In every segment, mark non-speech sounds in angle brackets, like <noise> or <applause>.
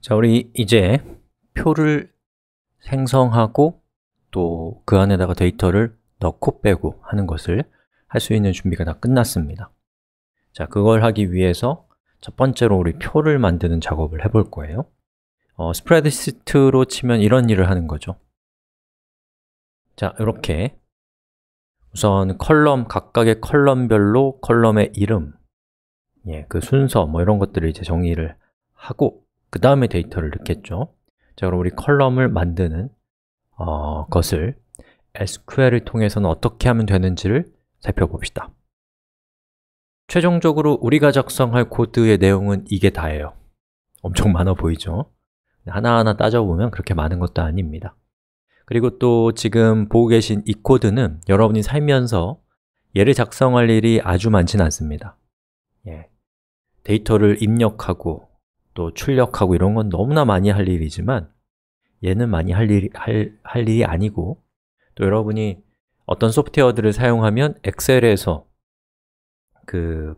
자, 우리 이제 표를 생성하고 또 그 안에다가 데이터를 넣고 빼고 하는 것을 할 수 있는 준비가 다 끝났습니다 자, 그걸 하기 위해서 첫 번째로 우리 표를 만드는 작업을 해볼 거예요 어, 스프레드시트로 치면 이런 일을 하는 거죠 자, 이렇게 우선 컬럼, 각각의 컬럼별로 컬럼의 이름 예, 그 순서 뭐 이런 것들을 이제 정의를 하고 그 다음에 데이터를 넣겠죠 자 그럼 우리 컬럼을 만드는 어, 것을 SQL을 통해서는 어떻게 하면 되는지를 살펴봅시다 최종적으로 우리가 작성할 코드의 내용은 이게 다예요 엄청 많아 보이죠? 하나하나 따져보면 그렇게 많은 것도 아닙니다 그리고 또 지금 보고 계신 이 코드는 여러분이 살면서 얘를 작성할 일이 아주 많진 않습니다 예. 데이터를 입력하고 또 출력하고 이런 건 너무나 많이 할 일이지만 얘는 많이 할 일이, 할, 할 일이 아니고 또 여러분이 어떤 소프트웨어들을 사용하면 엑셀에서 그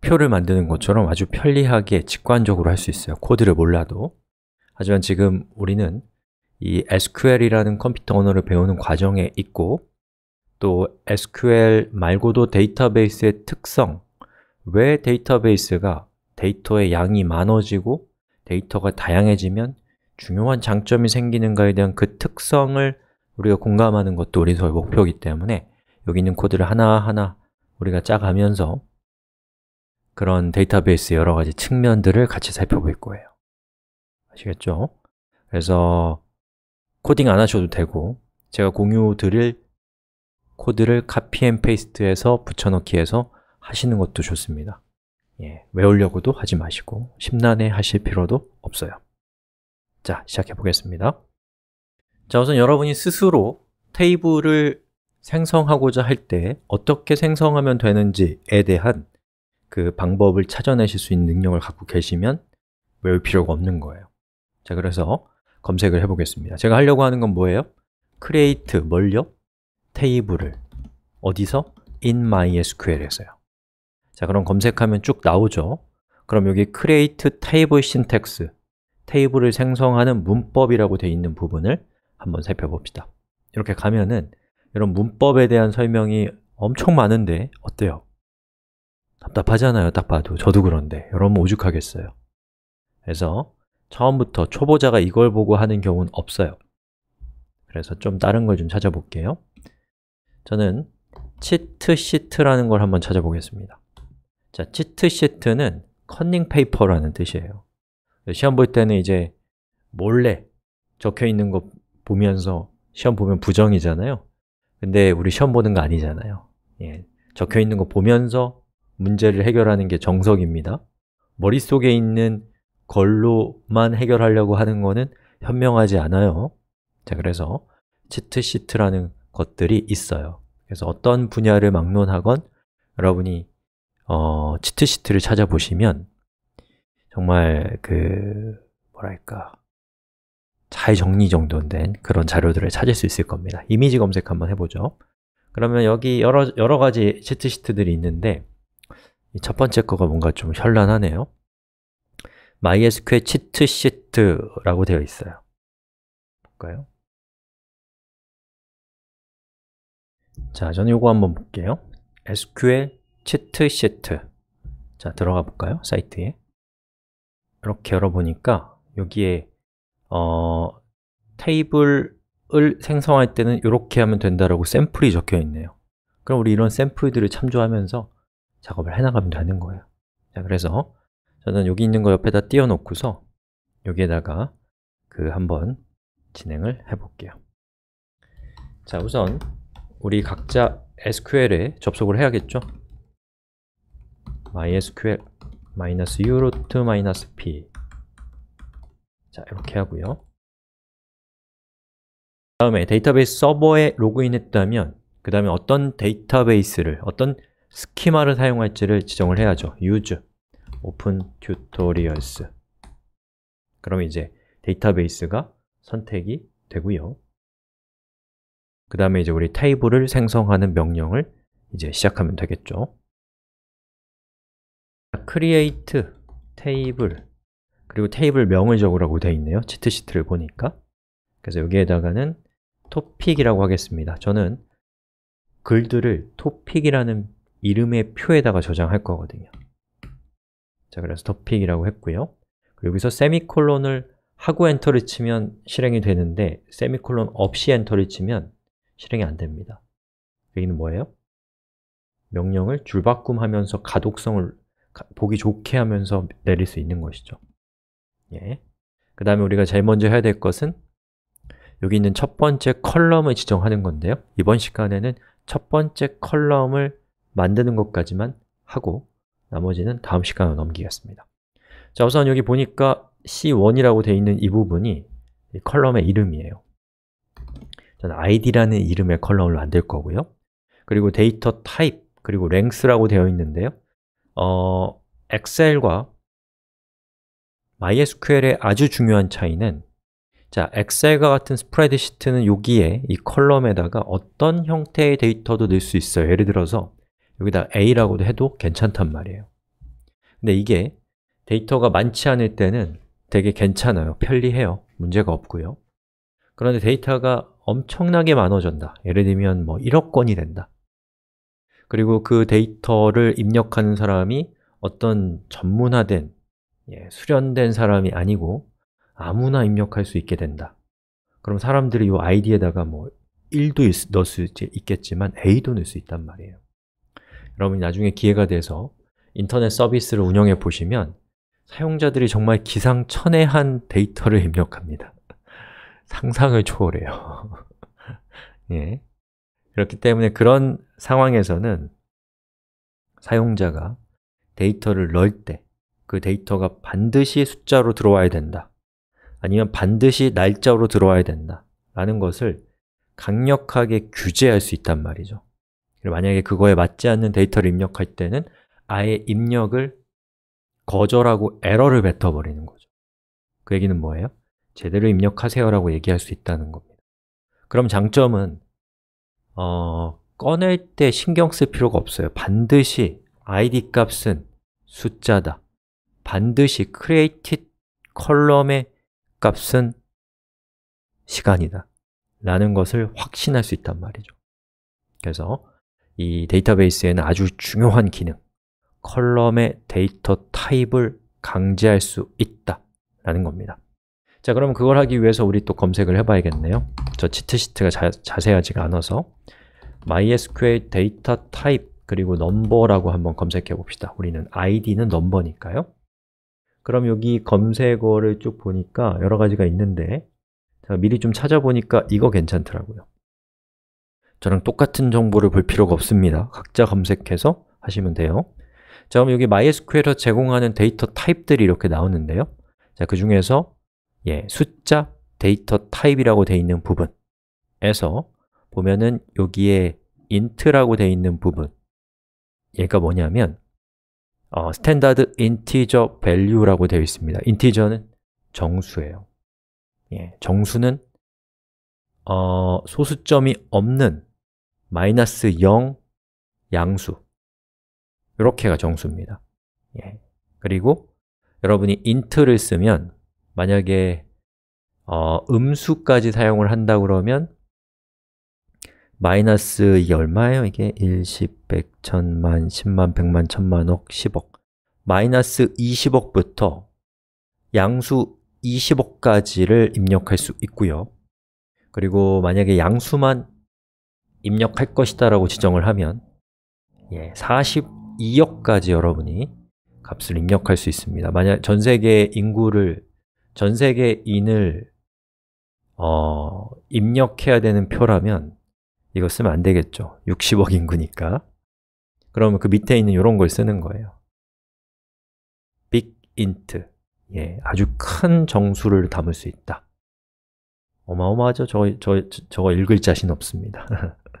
표를 만드는 것처럼 아주 편리하게 직관적으로 할 수 있어요 코드를 몰라도 하지만 지금 우리는 이 SQL이라는 컴퓨터 언어를 배우는 과정에 있고 또 SQL 말고도 데이터베이스의 특성 왜 데이터베이스가 데이터의 양이 많아지고 데이터가 다양해지면 중요한 장점이 생기는가에 대한 그 특성을 우리가 공감하는 것도 우리 소의 목표이기 때문에 여기 있는 코드를 하나하나 우리가 짜가면서 그런 데이터베이스 여러 가지 측면들을 같이 살펴볼 거예요 아시겠죠? 그래서 코딩 안 하셔도 되고 제가 공유 드릴 코드를 카피 앤 페이스트해서 붙여넣기 해서 하시는 것도 좋습니다 예, 외우려고도 하지 마시고 심란해 하실 필요도 없어요 자, 시작해 보겠습니다 자, 우선 여러분이 스스로 테이블을 생성하고자 할 때 어떻게 생성하면 되는지에 대한 그 방법을 찾아내실 수 있는 능력을 갖고 계시면 외울 필요가 없는 거예요 자, 그래서 검색을 해보겠습니다 제가 하려고 하는 건 뭐예요? create 뭘요? 테이블을 어디서? in MySQL에서요 자, 그럼 검색하면 쭉 나오죠 그럼 여기 create table syntax 테이블을 생성하는 문법이라고 되어 있는 부분을 한번 살펴봅시다 이렇게 가면은 이런 문법에 대한 설명이 엄청 많은데 어때요? 답답하잖아요, 딱 봐도 저도 그런데 여러분 오죽하겠어요 그래서 처음부터 초보자가 이걸 보고 하는 경우는 없어요 그래서 좀 다른 걸 좀 찾아볼게요 저는 치트시트라는 걸 한번 찾아보겠습니다 자, 치트시트는 컨닝 페이퍼라는 뜻이에요 시험 볼 때는 이제 몰래 적혀 있는 거 보면서 시험 보면 부정이잖아요 근데 우리 시험 보는 거 아니잖아요 예, 적혀 있는 거 보면서 문제를 해결하는 게 정석입니다 머릿속에 있는 걸로만 해결하려고 하는 거는 현명하지 않아요 자, 그래서 치트시트라는 것들이 있어요 그래서 어떤 분야를 막론하건 여러분이 어, 치트시트를 찾아보시면 정말 그 뭐랄까 잘 정리 정돈된 그런 자료들을 찾을 수 있을 겁니다. 이미지 검색 한번 해보죠. 그러면 여기 여러, 여러 가지 치트시트들이 있는데 첫 번째 거가 뭔가 좀 현란하네요. MySQL 치트시트라고 되어 있어요. 볼까요? 자, 저는 이거 한번 볼게요. SQL 치트 시트 자, 들어가 볼까요? 사이트에 이렇게 열어보니까 여기에 어, 테이블을 생성할 때는 이렇게 하면 된다라고 샘플이 적혀 있네요 그럼 우리 이런 샘플들을 참조하면서 작업을 해나가면 되는 거예요 자, 그래서 저는 여기 있는 거 옆에다 띄워놓고서 여기에다가 그 한번 진행을 해볼게요 자, 우선 우리 각자 SQL에 접속을 해야겠죠? mysql 마이너스 u 로트 마이너스 p 자 이렇게 하고요 다음에 데이터베이스 서버에 로그인했다면 그 다음에 어떤 데이터베이스를 어떤 스키마를 사용할지를 지정을 해야죠 use open tutorials 그럼 이제 데이터베이스가 선택이 되고요 그 다음에 이제 우리 테이블을 생성하는 명령을 이제 시작하면 되겠죠 아, create 테이블 그리고 테이블 명을 적으라고 되어 있네요 치트시트를 보니까 그래서 여기에다가는 토픽이라고 하겠습니다 저는 글들을 토픽이라는 이름의 표에다가 저장할 거거든요 자, 그래서 토픽이라고 했고요 그리고 여기서 세미콜론을 하고 엔터를 치면 실행이 되는데 세미콜론 없이 엔터를 치면 실행이 안 됩니다 여기는 뭐예요? 명령을 줄바꿈하면서 가독성을 보기 좋게 하면서 내릴 수 있는 것이죠 예. 그 다음에 우리가 제일 먼저 해야 될 것은 여기 있는 첫 번째 컬럼을 지정하는 건데요 이번 시간에는 첫 번째 컬럼을 만드는 것까지만 하고 나머지는 다음 시간으로 넘기겠습니다 자 우선 여기 보니까 C1이라고 되어 있는 이 부분이 이 컬럼의 이름이에요 저는 id라는 이름의 컬럼을 만들 거고요 그리고 데이터 타입, 그리고 랭스라고 되어 있는데요 어, 엑셀과 MySQL의 아주 중요한 차이는 자, 엑셀과 같은 스프레드시트는 여기에 이 컬럼에다가 어떤 형태의 데이터도 넣을 수 있어요 예를 들어서 여기다 A라고도 해도 괜찮단 말이에요 근데 이게 데이터가 많지 않을 때는 되게 괜찮아요 편리해요 문제가 없고요 그런데 데이터가 엄청나게 많아진다 예를 들면 뭐 1억 건이 된다 그리고 그 데이터를 입력하는 사람이 어떤 전문화된, 예, 수련된 사람이 아니고 아무나 입력할 수 있게 된다 그럼 사람들이 이 아이디에다가 뭐 1도 넣을 수 있겠지만 A도 넣을 수 있단 말이에요 여러분이 나중에 기회가 돼서 인터넷 서비스를 운영해 보시면 사용자들이 정말 기상천외한 데이터를 <laughs> 입력합니다 상상을 초월해요 <laughs> 예. 그렇기 때문에 그런 상황에서는 사용자가 데이터를 넣을 때 그 데이터가 반드시 숫자로 들어와야 된다 아니면 반드시 날짜로 들어와야 된다 라는 것을 강력하게 규제할 수 있단 말이죠 만약에 그거에 맞지 않는 데이터를 입력할 때는 아예 입력을 거절하고 에러를 뱉어버리는 거죠 그 얘기는 뭐예요? 제대로 입력하세요 라고 얘기할 수 있다는 겁니다 그럼 장점은 어, 꺼낼 때 신경 쓸 필요가 없어요 반드시 id 값은 숫자다 반드시 created 컬럼의 값은 시간이다 라는 것을 확신할 수 있단 말이죠 그래서 이 데이터베이스에는 아주 중요한 기능 컬럼의 데이터 타입을 강제할 수 있다 라는 겁니다 자 그럼 그걸 하기 위해서 우리 또 검색을 해봐야겠네요 저 치트시트가 자, 자세하지가 않아서 MySQL 데이터 타입 그리고 넘버라고 한번 검색해 봅시다. 우리는 id는 넘버니까요. 그럼 여기 검색어를 쭉 보니까 여러 가지가 있는데 제가 미리 좀 찾아보니까 이거 괜찮더라고요. 저랑 똑같은 정보를 볼 필요가 없습니다. 각자 검색해서 하시면 돼요. 자, 그럼 여기 MySQL에서 제공하는 데이터 타입들이 이렇게 나오는데요. 자, 그 중에서 예, 숫자 데이터 타입이라고 되어 있는 부분에서 보면은 여기에 int라고 되어 있는 부분 얘가 뭐냐면 어, standard integer value라고 되어 있습니다. integer는 정수예요. 예, 정수는 어, 소수점이 없는 마이너스 0 양수 이렇게가 정수입니다. 예, 그리고 여러분이 int를 쓰면 만약에 어, 음수까지 사용을 한다 그러면 마이너스 이게 얼마예요? 이게 1 10, 100, 1000만, 10만, 100만, 1000만억, 10억 마이너스 20억부터 양수 20억까지를 입력할 수 있고요 그리고 만약에 양수만 입력할 것이다 라고 지정을 하면 예, 42억까지 여러분이 값을 입력할 수 있습니다 만약 전 세계 인구를 전 세계 인을 어, 입력해야 되는 표라면 이거 쓰면 안 되겠죠. 60억 인구니까. 그러면 그 밑에 있는 이런 걸 쓰는 거예요. big int. 예, 아주 큰 정수를 담을 수 있다. 어마어마하죠? 저, 저, 저거 읽을 자신 없습니다.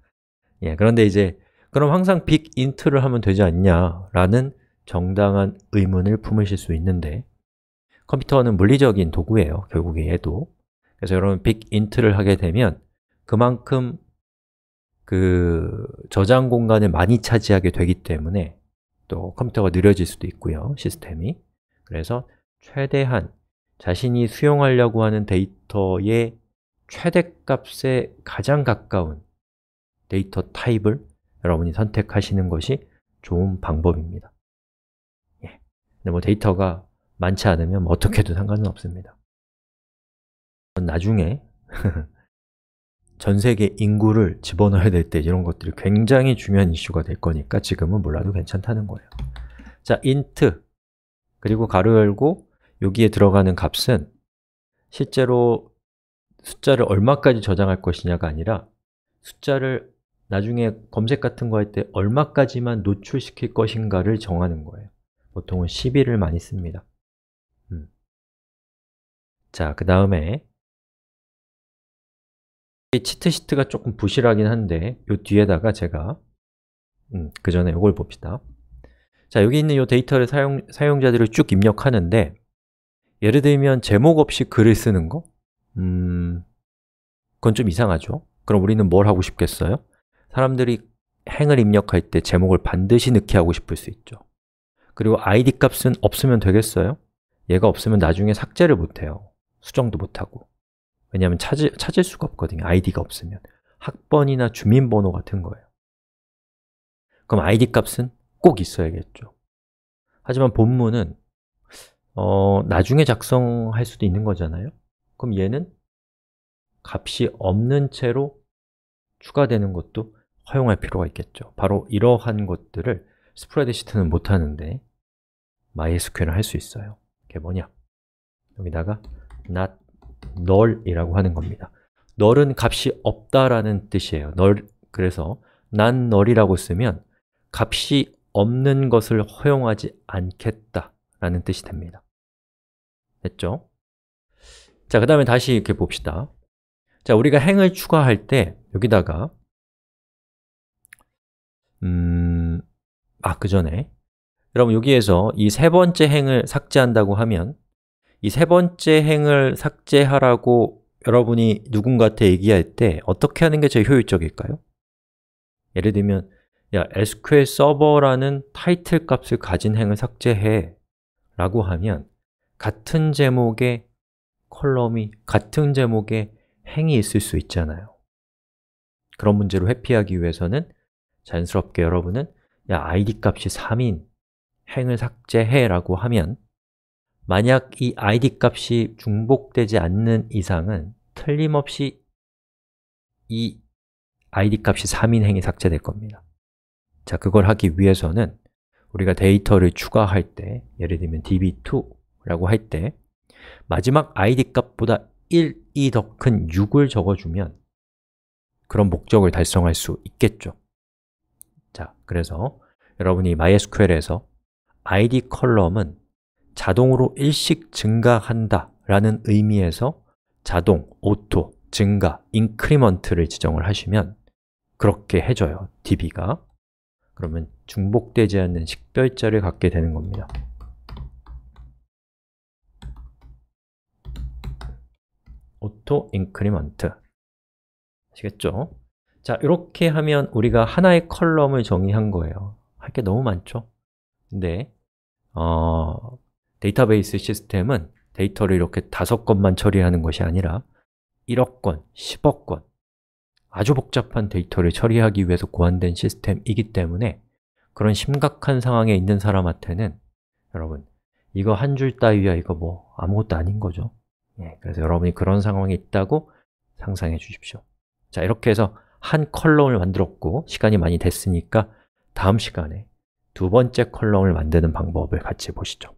<laughs> 예, 그런데 이제 그럼 항상 빅 인트를 하면 되지 않냐라는 정당한 의문을 품으실 수 있는데 컴퓨터는 물리적인 도구예요, 결국에 얘도 그래서 여러분 빅 인트를 하게 되면 그만큼 그 저장 공간을 많이 차지하게 되기 때문에 또 컴퓨터가 느려질 수도 있고요, 시스템이 그래서 최대한 자신이 수용하려고 하는 데이터의 최대값에 가장 가까운 데이터 타입을 여러분이 선택하시는 것이 좋은 방법입니다 예. 근데 뭐 데이터가 많지 않으면 뭐 어떻게 해도 상관은 없습니다 나중에 <laughs> 전 세계 인구를 집어넣어야 될 때 이런 것들이 굉장히 중요한 이슈가 될 거니까 지금은 몰라도 괜찮다는 거예요 자, int 그리고 가로 열고 여기에 들어가는 값은 실제로 숫자를 얼마까지 저장할 것이냐가 아니라 숫자를 나중에 검색 같은 거 할 때 얼마까지만 노출시킬 것인가를 정하는 거예요 보통은 11을 많이 씁니다 음. 자, 그 다음에 이 치트 시트가 조금 부실하긴 한데 이 뒤에다가 제가 음, 그 전에 이걸 봅시다 자 여기 있는 이 데이터를 사용, 사용자들을 쭉 입력하는데 예를 들면 제목 없이 글을 쓰는 거? 음, 그건 좀 이상하죠 그럼 우리는 뭘 하고 싶겠어요? 사람들이 행을 입력할 때 제목을 반드시 넣게 하고 싶을 수 있죠 그리고 아이디 값은 없으면 되겠어요? 얘가 없으면 나중에 삭제를 못해요 수정도 못하고 왜냐하면 찾을, 찾을 수가 없거든요. 아이디가 없으면. 학번이나 주민번호 같은 거예요. 그럼 아이디 값은 꼭 있어야겠죠. 하지만 본문은 어, 나중에 작성할 수도 있는 거잖아요. 그럼 얘는 값이 없는 채로 추가되는 것도 허용할 필요가 있겠죠. 바로 이러한 것들을 스프레드시트는 못하는데 MySQL은 할수 있어요. 그게 뭐냐? 여기다가 not null이라고 하는 겁니다. null은 값이 없다라는 뜻이에요. null 그래서 난 null이라고 쓰면 값이 없는 것을 허용하지 않겠다라는 뜻이 됩니다. 됐죠? 자, 그 다음에 다시 이렇게 봅시다. 자, 우리가 행을 추가할 때 여기다가 음... 아, 그 전에 여러분 여기에서 이 세 번째 행을 삭제한다고 하면 이세 번째 행을 삭제하라고 여러분이 누군가한테 얘기할 때 어떻게 하는 게 제일 효율적일까요? 예를 들면 야, SQL 서버라는 타이틀 값을 가진 행을 삭제해 라고 하면 같은 제목의 컬럼이 같은 제목의 행이 있을 수 있잖아요 그런 문제로 회피하기 위해서는 자연스럽게 여러분은 야, id 값이 3인 행을 삭제해 라고 하면 만약 이 id 값이 중복되지 않는 이상은 틀림없이 이 id 값이 3인 행이 삭제될 겁니다 자, 그걸 하기 위해서는 우리가 데이터를 추가할 때 예를 들면 db2라고 할 때 마지막 id 값보다 1, 2 더 큰 6을 적어주면 그런 목적을 달성할 수 있겠죠 자, 그래서 여러분이 MySQL에서 id 컬럼은 자동으로 일식 증가한다 라는 의미에서 자동, 오토, 증가, 인크리먼트를 지정을 하시면 그렇게 해줘요, db가 그러면 중복되지 않는 식별자를 갖게 되는 겁니다 오토 인크리먼트 아시겠죠? 자, 이렇게 하면 우리가 하나의 컬럼을 정의한 거예요 할 게 너무 많죠? 근데 어, 데이터베이스 시스템은 데이터를 이렇게 다섯 건만 처리하는 것이 아니라 1억 건, 10억 건 아주 복잡한 데이터를 처리하기 위해서 고안된 시스템이기 때문에 그런 심각한 상황에 있는 사람한테는 여러분, 이거 한 줄 따위야 이거 뭐 아무것도 아닌 거죠 예, 그래서 여러분이 그런 상황이 있다고 상상해 주십시오 자, 이렇게 해서 한 컬럼을 만들었고 시간이 많이 됐으니까 다음 시간에 두 번째 컬럼을 만드는 방법을 같이 보시죠